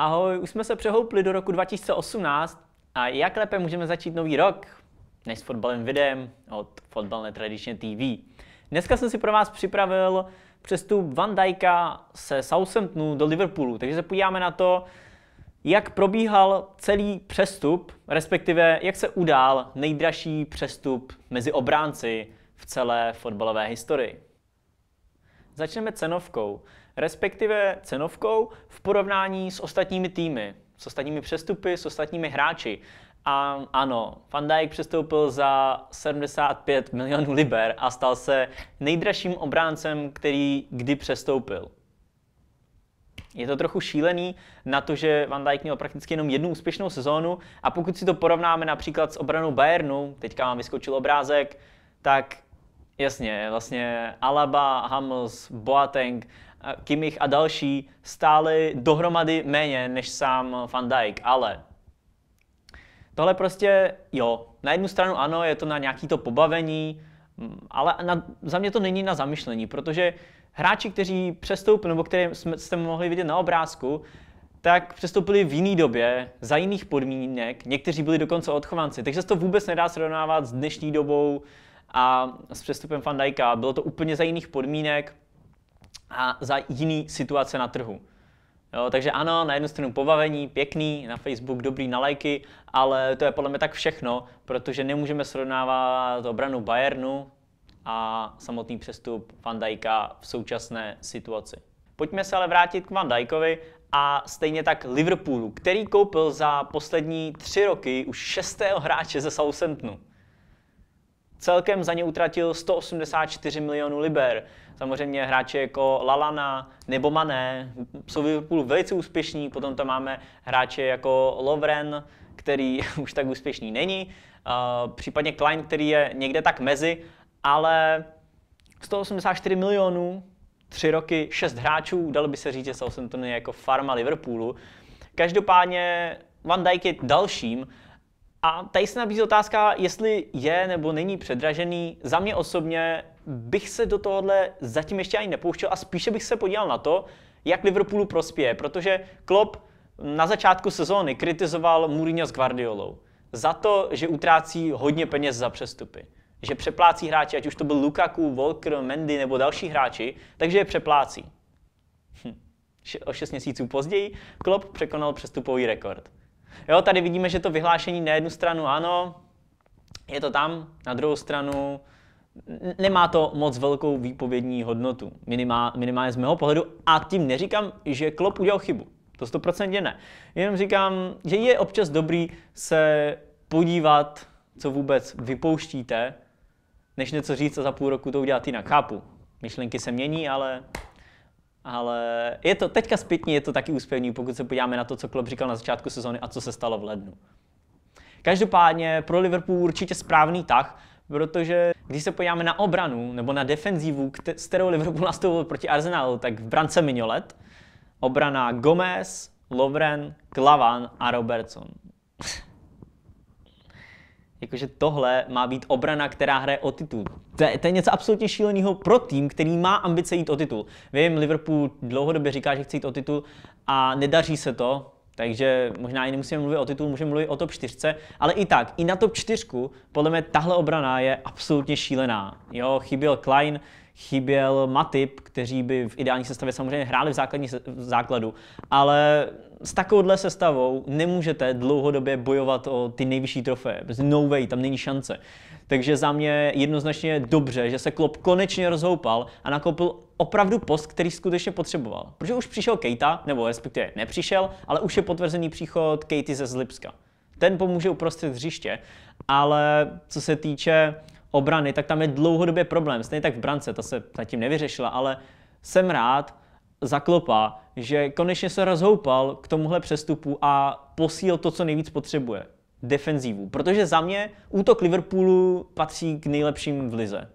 Ahoj, už jsme se přehoupli do roku 2018 a jak lépe můžeme začít nový rok, než s fotbalovým videem od Fotbal Netradičně TV. Dneska jsem si pro vás připravil přestup Van Dijka se Southamptonu do Liverpoolu, takže se podíváme na to, jak probíhal celý přestup, respektive jak se udál nejdražší přestup mezi obránci v celé fotbalové historii. Začneme cenovkou respektive cenovkou v porovnání s ostatními týmy, s ostatními přestupy, s ostatními hráči. A ano, Van Dijk přestoupil za 75 milionů liber a stal se nejdražším obráncem, který kdy přestoupil. Je to trochu šílený na to, že Van Dijk měl prakticky jenom jednu úspěšnou sezónu a pokud si to porovnáme například s obranou Bayernu, teďka vám vyskočil obrázek, tak jasně, vlastně Alaba, Hamels, Boateng, Kimich a další stály dohromady méně než sám Van Dijk, ale tohle prostě, jo, na jednu stranu ano, je to na nějaký to pobavení, mm, ale na, za mě to není na zamyšlení, protože hráči, kteří přestoupili, nebo které jsme, jste mohli vidět na obrázku, tak přestoupili v jiný době, za jiných podmínek, někteří byli dokonce odchovanci, takže se to vůbec nedá srovnávat s dnešní dobou a s přestupem Van Dijka. Bylo to úplně za jiných podmínek, a za jiný situace na trhu. Jo, takže ano, na jednu stranu pobavení, pěkný, na Facebook dobrý, na lajky, ale to je podle mě tak všechno, protože nemůžeme srovnávat obranu Bayernu a samotný přestup Van Dijka v současné situaci. Pojďme se ale vrátit k Van Dijkovi a stejně tak Liverpoolu, který koupil za poslední tři roky už šestého hráče ze Southamptonu. Celkem za ně utratil 184 milionů liber. Samozřejmě hráči jako Lalana nebo Mané jsou Liverpoolu velice úspěšní, potom tam máme hráče jako Lovren, který už tak úspěšný není, případně Klein, který je někde tak mezi, ale 184 milionů, tři roky, šest hráčů, dalo by se říct, že Southampton je jako farma Liverpoolu. Každopádně Van Dijk je dalším, a tady se nabízí otázka, jestli je nebo není předražený. Za mě osobně bych se do tohohle zatím ještě ani nepouštěl a spíše bych se podíval na to, jak Liverpoolu prospěje, protože Klopp na začátku sezóny kritizoval Mourinho s Guardiolou za to, že utrácí hodně peněz za přestupy. Že přeplácí hráči, ať už to byl Lukaku, Volker, Mendy nebo další hráči, takže je přeplácí. Hm. O šest měsíců později Klopp překonal přestupový rekord. Jo, tady vidíme, že to vyhlášení na jednu stranu ano, je to tam, na druhou stranu nemá to moc velkou výpovědní hodnotu, minimál, minimálně z mého pohledu. A tím neříkám, že Klopp udělal chybu. To stoprocentně ne. Jenom říkám, že je občas dobrý se podívat, co vůbec vypouštíte, než něco říct a za půl roku to udělat jinak. Chápu, myšlenky se mění, ale ale je to, teďka zpětně je to taky úspěvný, pokud se podíváme na to, co Klopp říkal na začátku sezóny a co se stalo v lednu. Každopádně pro Liverpool určitě správný tah, protože když se podíváme na obranu nebo na defenzívu, s kterou Liverpool nastoupil proti Arsenalu, tak v brance Mignolet, obrana Gomez, Lovren, Klavan a Robertson. Jakože tohle má být obrana, která hraje o titul. To je, to je něco absolutně šíleného pro tým, který má ambice jít o titul. Vím, Liverpool dlouhodobě říká, že chce jít o titul a nedaří se to, takže možná i nemusíme mluvit o titulu, můžeme mluvit o top 4, ale i tak, i na top 4, podle mě tahle obrana je absolutně šílená. Jo, chyběl Klein, chyběl Matip, kteří by v ideální sestavě samozřejmě hráli v, základní, v základu, ale s takovouhle sestavou nemůžete dlouhodobě bojovat o ty nejvyšší trofeje. No way, tam není šance. Takže za mě jednoznačně dobře, že se Klopp konečně rozhoupal a nakoupil opravdu post, který skutečně potřeboval. Protože už přišel Kejta, nebo respektive nepřišel, ale už je potvrzený příchod Kejty ze Zlipska. Ten pomůže uprostřed hřiště, ale co se týče obrany, tak tam je dlouhodobě problém. Stejně tak v brance, ta se zatím nevyřešila, ale jsem rád za Klopa, že konečně se rozhoupal k tomuhle přestupu a posíl to, co nejvíc potřebuje. Defenzívu. Protože za mě útok Liverpoolu patří k nejlepším v lize.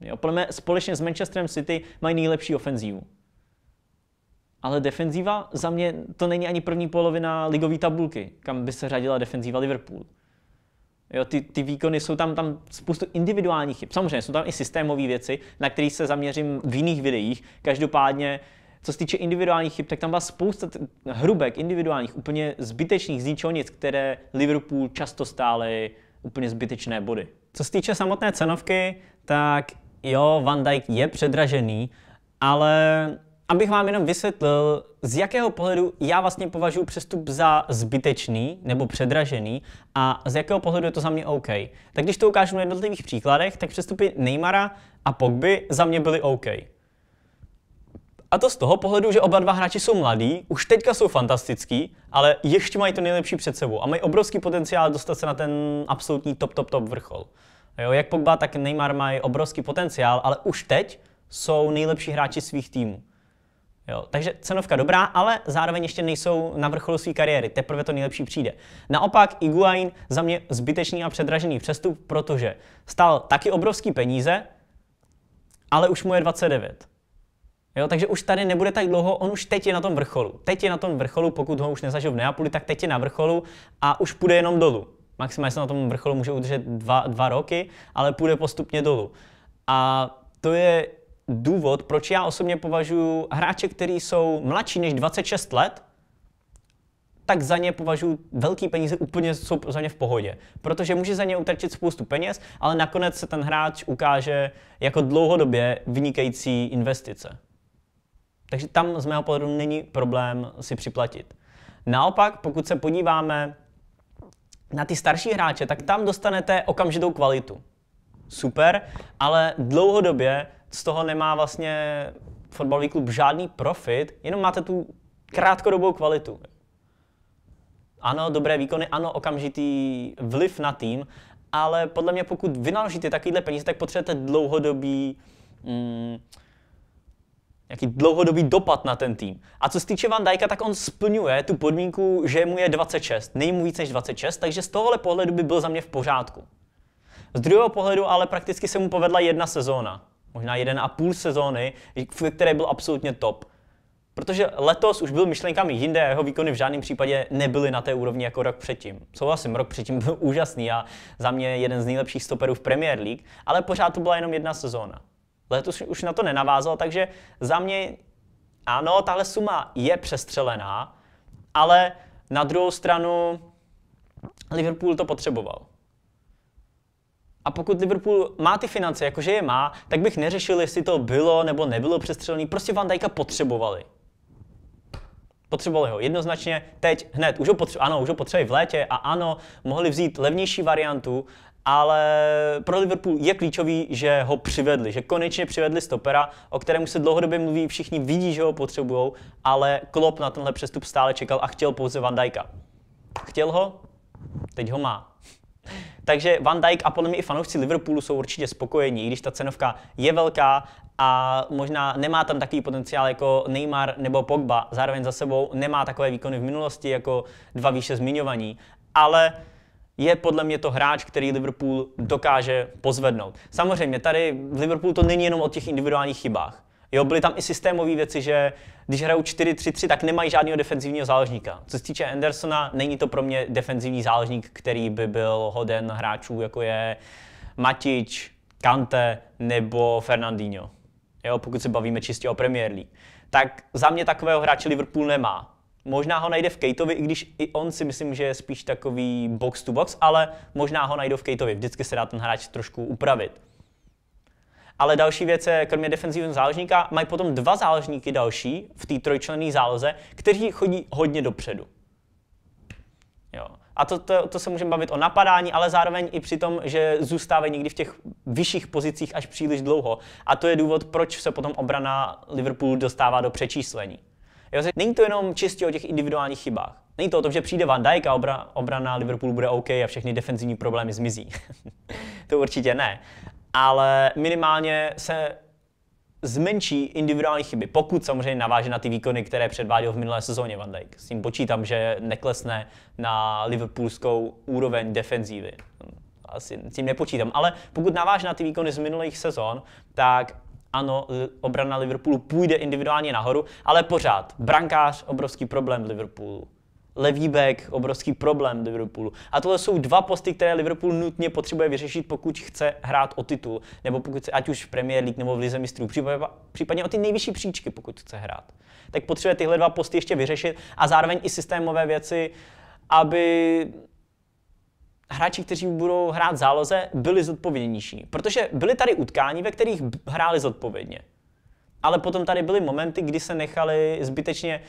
Jo, podle mě společně s Manchesterem City mají nejlepší ofenzívu. Ale defenzíva, za mě to není ani první polovina ligové tabulky, kam by se řadila defenzíva Liverpool. Jo, ty, ty výkony jsou tam, tam spoustu individuálních chyb. Samozřejmě jsou tam i systémové věci, na které se zaměřím v jiných videích. Každopádně, co se týče individuálních chyb, tak tam byla spousta hrubek individuálních, úplně zbytečných zničonic, které Liverpool často stály úplně zbytečné body. Co se týče samotné cenovky, tak jo, Van Dijk je předražený, ale abych vám jenom vysvětlil, z jakého pohledu já vlastně považuji přestup za zbytečný nebo předražený a z jakého pohledu je to za mě OK. Tak když to ukážu na jednotlivých příkladech, tak přestupy Neymara a Pogby za mě byly OK. A to z toho pohledu, že oba dva hráči jsou mladí, už teďka jsou fantastický, ale ještě mají to nejlepší před sebou a mají obrovský potenciál dostat se na ten absolutní top, top, top vrchol. Jo, jak Pogba, tak Neymar mají obrovský potenciál, ale už teď jsou nejlepší hráči svých týmů. Jo, takže cenovka dobrá, ale zároveň ještě nejsou na vrcholu své kariéry, teprve to nejlepší přijde. Naopak Iguain za mě zbytečný a předražený přestup, protože stál taky obrovský peníze, ale už mu je 29. Jo, takže už tady nebude tak dlouho, on už teď je na tom vrcholu. Teď je na tom vrcholu, pokud ho už nezažil v Neapoli, tak teď je na vrcholu a už půjde jenom dolů. Maximálně se na tom vrcholu může udržet dva, dva roky, ale půjde postupně dolů. A to je důvod, proč já osobně považuji hráče, kteří jsou mladší než 26 let, tak za ně považuji velký peníze, úplně jsou za ně v pohodě. Protože může za ně utratit spoustu peněz, ale nakonec se ten hráč ukáže jako dlouhodobě vynikající investice. Takže tam z mého pohledu není problém si připlatit. Naopak, pokud se podíváme na ty starší hráče, tak tam dostanete okamžitou kvalitu. Super, ale dlouhodobě z toho nemá vlastně fotbalový klub žádný profit, jenom máte tu krátkodobou kvalitu. Ano, dobré výkony, ano, okamžitý vliv na tým, ale podle mě pokud vynaložíte takovýhle peníze, tak potřebujete dlouhodobý, mm, nějaký dlouhodobý dopad na ten tým. A co se týče Van Dijka, tak on splňuje tu podmínku, že mu je 26, není mu víc než 26, takže z tohohle pohledu by byl za mě v pořádku. Z druhého pohledu ale prakticky se mu povedla jedna sezóna možná jeden a půl sezóny, ve které byl absolutně top. Protože letos už byl myšlenkami jinde a jeho výkony v žádném případě nebyly na té úrovni jako rok předtím. Souhlasím, rok předtím byl úžasný a za mě jeden z nejlepších stoperů v Premier League, ale pořád to byla jenom jedna sezóna. Letos už na to nenavázal, takže za mě ano, tahle suma je přestřelená, ale na druhou stranu Liverpool to potřeboval. A pokud Liverpool má ty finance, jakože je má, tak bych neřešil, jestli to bylo nebo nebylo přestřelený. Prostě Van Dijka potřebovali. Potřebovali ho jednoznačně, teď, hned. Už ho potře- ano, už ho potřebovali v létě a ano, mohli vzít levnější variantu, ale pro Liverpool je klíčový, že ho přivedli, že konečně přivedli stopera, o kterém se dlouhodobě mluví, všichni vidí, že ho potřebují, ale Klopp na tenhle přestup stále čekal a chtěl pouze Van Dijka. Chtěl ho, teď ho má. Takže Van Dijk a podle mě i fanoušci Liverpoolu jsou určitě spokojení, když ta cenovka je velká a možná nemá tam takový potenciál jako Neymar nebo Pogba, zároveň za sebou nemá takové výkony v minulosti jako dva výše zmiňovaní, ale je podle mě to hráč, který Liverpool dokáže pozvednout. Samozřejmě tady v Liverpoolu to není jenom o těch individuálních chybách. Jo, hmm. byly tam i systémové věci, že když hrajou 4-3-3, tak nemají žádného defenzivního záložníka. Co se týče Andersona, není to pro mě defenzivní záložník, který by byl hoden hráčů, jako je Matič, Kante nebo Fernandinho. Jo, pokud se bavíme čistě o Premier League. Tak za mě takového hráče Liverpool nemá. Možná ho najde v Kejtovi, i když i on si myslím, že je spíš takový box to box, ale možná ho najdou v Kejtovi. Vždycky se dá ten hráč trošku upravit. Ale další věc je, kromě defenzivního záložníka, mají potom dva záložníky další v té trojčlenné záloze, kteří chodí hodně dopředu. Jo. A to, to, to se můžeme bavit o napadání, ale zároveň i při tom, že zůstávají někdy v těch vyšších pozicích až příliš dlouho. A to je důvod, proč se potom obrana Liverpoolu dostává do přečíslení. Jo, není to jenom čistě o těch individuálních chybách. Není to o tom, že přijde Van Dijk a obra, obrana Liverpoolu bude OK a všechny defenzivní problémy zmizí. to určitě ne ale minimálně se zmenší individuální chyby, pokud samozřejmě naváže na ty výkony, které předváděl v minulé sezóně Van Dijk. S tím počítám, že neklesne na liverpoolskou úroveň defenzívy. Asi s tím nepočítám, ale pokud naváže na ty výkony z minulých sezon, tak ano, obrana Liverpoolu půjde individuálně nahoru, ale pořád. Brankář, obrovský problém Liverpoolu levý back, obrovský problém Liverpoolu. A tohle jsou dva posty, které Liverpool nutně potřebuje vyřešit, pokud chce hrát o titul, nebo pokud se, ať už v Premier League nebo v Lize mistrů, případně o ty nejvyšší příčky, pokud chce hrát. Tak potřebuje tyhle dva posty ještě vyřešit a zároveň i systémové věci, aby hráči, kteří budou hrát v záloze, byli zodpovědnější. Protože byly tady utkání, ve kterých hráli zodpovědně. Ale potom tady byly momenty, kdy se nechali zbytečně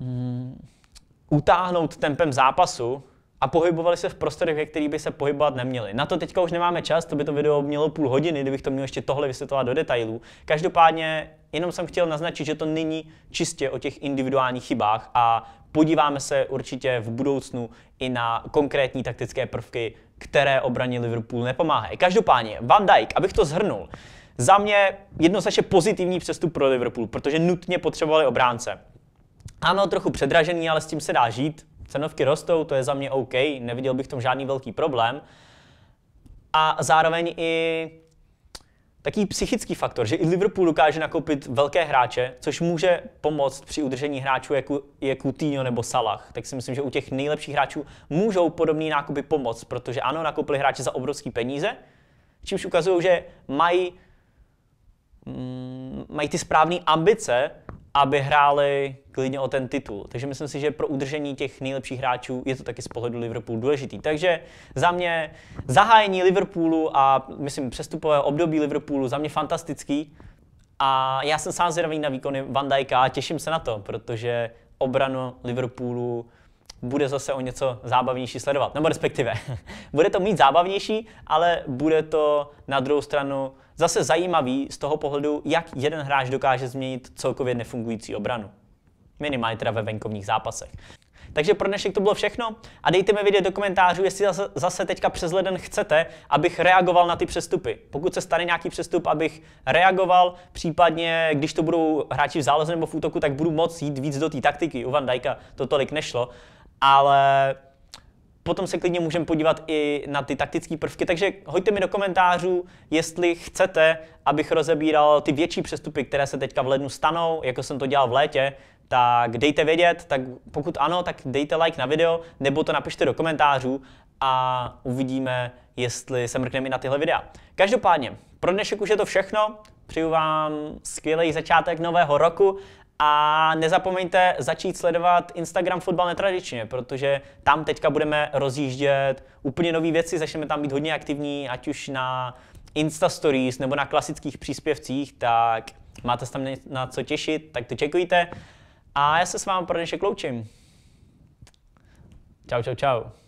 hmm utáhnout tempem zápasu a pohybovali se v prostorech, ve kterých by se pohybovat neměli. Na to teďka už nemáme čas, to by to video mělo půl hodiny, kdybych to měl ještě tohle vysvětlovat do detailů. Každopádně jenom jsem chtěl naznačit, že to není čistě o těch individuálních chybách a podíváme se určitě v budoucnu i na konkrétní taktické prvky, které obraně Liverpool nepomáhají. Každopádně, Van Dijk, abych to zhrnul, za mě jednoznačně pozitivní přestup pro Liverpool, protože nutně potřebovali obránce. Ano, trochu předražený, ale s tím se dá žít. Cenovky rostou, to je za mě OK, neviděl bych tom žádný velký problém. A zároveň i taký psychický faktor, že i Liverpool dokáže nakoupit velké hráče, což může pomoct při udržení hráčů jako je Coutinho nebo Salah. Tak si myslím, že u těch nejlepších hráčů můžou podobné nákupy pomoct, protože ano, nakoupili hráče za obrovské peníze, čímž ukazují, že mají, mm, mají ty správné ambice aby hráli klidně o ten titul. Takže myslím si, že pro udržení těch nejlepších hráčů je to taky z pohledu Liverpoolu důležitý. Takže za mě zahájení Liverpoolu a myslím přestupové období Liverpoolu za mě fantastický. A já jsem sám zvědavý na výkony Van Dijka a těším se na to, protože obranu Liverpoolu bude zase o něco zábavnější sledovat. Nebo respektive, bude to mít zábavnější, ale bude to na druhou stranu zase zajímavý z toho pohledu, jak jeden hráč dokáže změnit celkově nefungující obranu. Minimálně teda ve venkovních zápasech. Takže pro dnešek to bylo všechno a dejte mi vědět do komentářů, jestli zase, zase teďka přes leden chcete, abych reagoval na ty přestupy. Pokud se stane nějaký přestup, abych reagoval, případně když to budou hráči v záloze nebo v útoku, tak budu moc jít víc do té taktiky. U Van Dijka to tolik nešlo ale potom se klidně můžeme podívat i na ty taktické prvky, takže hoďte mi do komentářů, jestli chcete, abych rozebíral ty větší přestupy, které se teďka v lednu stanou, jako jsem to dělal v létě, tak dejte vědět, tak pokud ano, tak dejte like na video, nebo to napište do komentářů a uvidíme, jestli se mrkneme i na tyhle videa. Každopádně, pro dnešek už je to všechno, přeju vám skvělý začátek nového roku a nezapomeňte začít sledovat Instagram Fotbal netradičně, protože tam teďka budeme rozjíždět úplně nové věci, začneme tam být hodně aktivní, ať už na Insta Stories nebo na klasických příspěvcích, tak máte se tam na co těšit, tak to čekujte. A já se s vámi pro dnešek loučím. Čau, čau, čau.